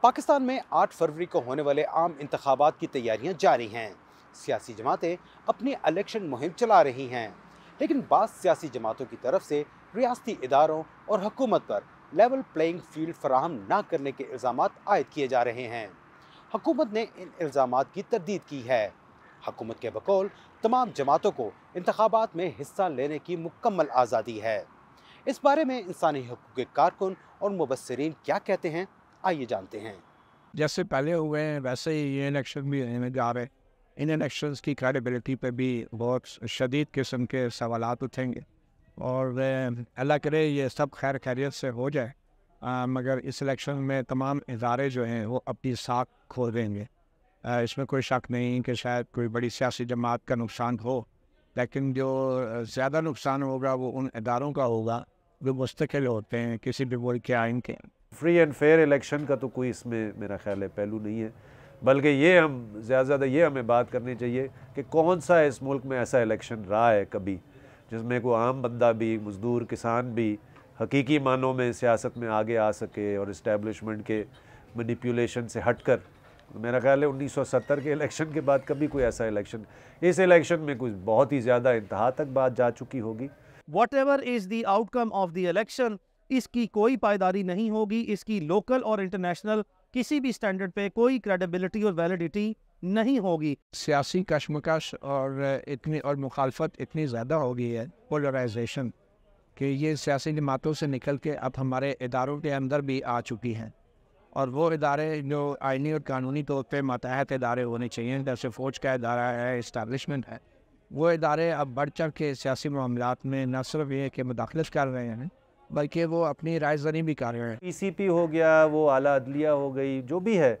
پاکستان میں آٹھ فروری کو ہونے والے عام انتخابات کی تیاریاں جاری ہیں سیاسی جماعتیں اپنی الیکشن مہم چلا رہی ہیں لیکن بعض سیاسی جماعتوں کی طرف سے ریاستی اداروں اور حکومت پر لیول پلینگ فیلڈ فراہم نہ کرنے کے الزامات عائد کیے جا رہے ہیں حکومت نے ان الزامات کی تردید کی ہے حکومت کے بقول تمام جماعتوں کو انتخابات میں حصہ لینے کی مکمل آزادی ہے اس بارے میں انسانی حقوق کے کارکن اور مبصرین کیا کہتے ہیں آئیے جانتے ہیں جیسے پہلے ہوئے ہیں ویسے ہی یہ الیکشن بھی جا رہے ہیں ان الیکشنز کی کریڈیبلٹی پہ بھی بہت شدید قسم کے سوالات اٹھیں گے اور اللہ کرے یہ سب خیر خیریت سے ہو جائے مگر اس الیکشن میں تمام ادارے جو ہیں وہ اپنی ساکھ کھو دیں گے اس میں کوئی شک نہیں کہ شاید کوئی بڑی سیاسی جماعت کا نقصان ہو لیکن جو زیادہ نقصان ہوگا وہ ان اداروں کا ہوگا جو مستقل ہوتے ہیں کسی بھی ملک کے آئین کے فری اینڈ فیئر الیکشن کا تو کوئی اس میں میرا خیال ہے پہلو نہیں ہے بلکہ یہ ہم زیادہ زیادہ یہ ہمیں بات کرنی چاہیے کہ کون سا اس ملک میں ایسا الیکشن رہا ہے کبھی جس میں کوئی عام بندہ بھی مزدور کسان بھی حقیقی معنوں میں سیاست میں آگے آ سکے اور اسٹیبلشمنٹ کے منیپولیشن سے ہٹ کر میرا خیال ہے انیس سو ستر کے الیکشن کے بعد کبھی کوئی ایسا الیکشن اس الیکشن میں کوئی بہت ہی زیادہ انتہا تک بات جا چکی ہوگی whatever is the outcome of the election اس کی کوئی پائیداری نہیں ہوگی اس کی لوکل اور انٹرنیشنل کسی بھی سٹینڈرڈ پہ کوئی کریڈیبلٹی اور ویلیڈیٹی نہیں ہوگی سیاسی کشمکش اور اتنی اور مخالفت اتنی زیادہ ہو گئی ہے پولرائزیشن کہ یہ سیاسی جماعتوں سے نکل کے اب ہمارے اداروں کے اندر بھی آ چکی ہیں اور وہ ادارے جو آئینی اور قانونی طور پہ متحد ادارے ہونے چاہیے جیسے فوج کا ادارہ ہے اسٹیبلشمنٹ ہے وہ ادارے اب بڑھ چڑھ کے سیاسی معاملات میں نہ صرف یہ کہ مداخلت کر رہے ہیں بلکہ وہ اپنی زنی بھی کر رہے ہیں پی سی پی ہو گیا وہ اعلیٰ عدلیہ ہو گئی جو بھی ہے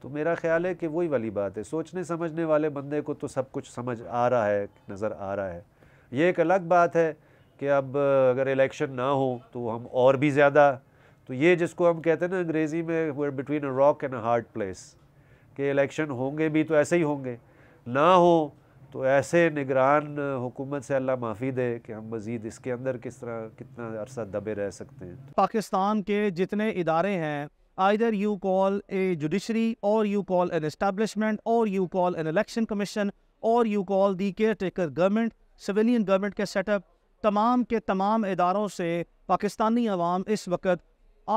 تو میرا خیال ہے کہ وہی والی بات ہے سوچنے سمجھنے والے بندے کو تو سب کچھ سمجھ آ رہا ہے نظر آ رہا ہے یہ ایک الگ بات ہے کہ اب اگر الیکشن نہ ہو تو ہم اور بھی زیادہ تو یہ جس کو ہم کہتے ہیں نا انگریزی میں between a rock and a hard place کہ الیکشن ہوں گے بھی تو ایسے ہی ہوں گے نہ ہوں تو ایسے نگران حکومت سے اللہ معافی دے کہ ہم مزید اس کے اندر کس طرح کتنا عرصہ دبے رہ سکتے ہیں پاکستان کے جتنے ادارے ہیں either you call a judiciary اور یو کال این اسٹیبلشمنٹ اور you call an election commission اور you call the caretaker government civilian government کے سیٹ اپ تمام کے تمام اداروں سے پاکستانی عوام اس وقت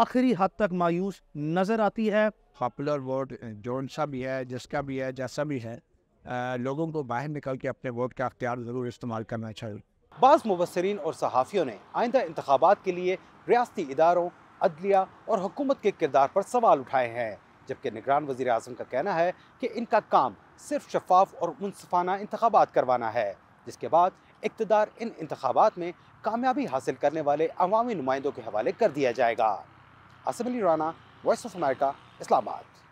آخری حد تک مایوس نظر آتی ہے پاپولر ووٹ جو سا بھی ہے جس کا بھی ہے جیسا بھی ہے لوگوں کو باہر نکل کے اپنے ووٹ کا اختیار ضرور استعمال کرنا چاہیے بعض مبصرین اور صحافیوں نے آئندہ انتخابات کے لیے ریاستی اداروں عدلیہ اور حکومت کے کردار پر سوال اٹھائے ہیں جبکہ نگران وزیر اعظم کا کہنا ہے کہ ان کا کام صرف شفاف اور منصفانہ انتخابات کروانا ہے جس کے بعد اقتدار ان انتخابات میں کامیابی حاصل کرنے والے عوامی نمائندوں کے حوالے کر دیا جائے گا assembly Ali Rana voice of America اسلام آباد